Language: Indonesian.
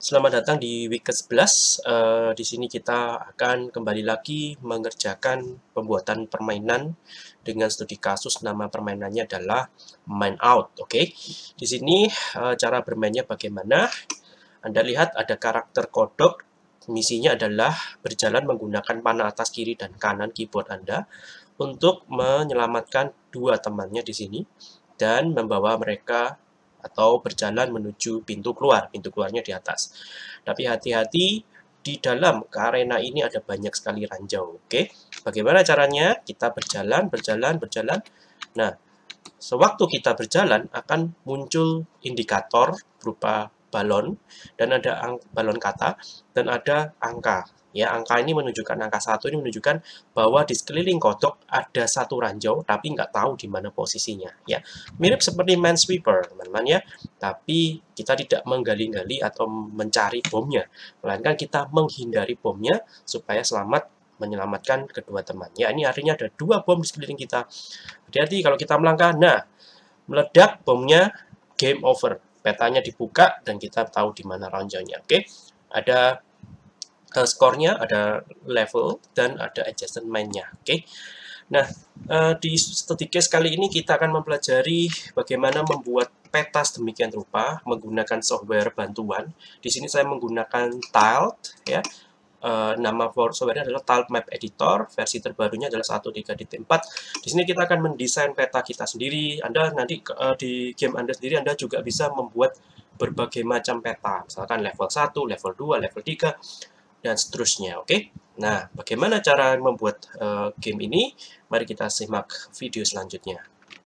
Selamat datang di week ke-11. Uh, eh, di sini kita akan kembali lagi mengerjakan pembuatan permainan dengan studi kasus nama permainannya adalah Mind Out. Oke, okay? di sini uh, cara bermainnya bagaimana? Anda lihat ada karakter kodok. Misinya adalah berjalan menggunakan panah atas kiri dan kanan keyboard Anda untuk menyelamatkan dua temannya di sini dan membawa mereka atau berjalan menuju pintu keluar, pintu keluarnya di atas. Tapi hati-hati di dalam karena ini ada banyak sekali ranjau. Oke, bagaimana caranya? Kita berjalan, berjalan, berjalan. Nah, sewaktu kita berjalan akan muncul indikator berupa balon dan ada balon kata dan ada angka. Ya, angka ini menunjukkan, angka satu ini menunjukkan bahwa di sekeliling kodok ada satu ranjau, tapi nggak tahu di mana posisinya. Ya, mirip seperti sweeper, teman-teman ya. Tapi kita tidak menggali-gali atau mencari bomnya, melainkan kita menghindari bomnya supaya selamat menyelamatkan kedua teman. Ya, ini artinya ada dua bom di sekeliling kita. hati kalau kita melangkah. Nah, meledak bomnya, game over. Petanya dibuka dan kita tahu di mana ranjaunya. Oke, ada uh, skornya ada level dan ada adjustment-nya. Oke. Okay? Nah, uh, di study case kali ini kita akan mempelajari bagaimana membuat peta sedemikian rupa menggunakan software bantuan. Di sini saya menggunakan Tiled ya. Uh, nama software adalah Tiled Map Editor, versi terbarunya adalah 1.3.4. Di sini kita akan mendesain peta kita sendiri. Anda nanti uh, di game Anda sendiri Anda juga bisa membuat berbagai macam peta, misalkan level 1, level 2, level 3 dan seterusnya. Oke, okay? nah bagaimana cara membuat uh, game ini? Mari kita simak video selanjutnya.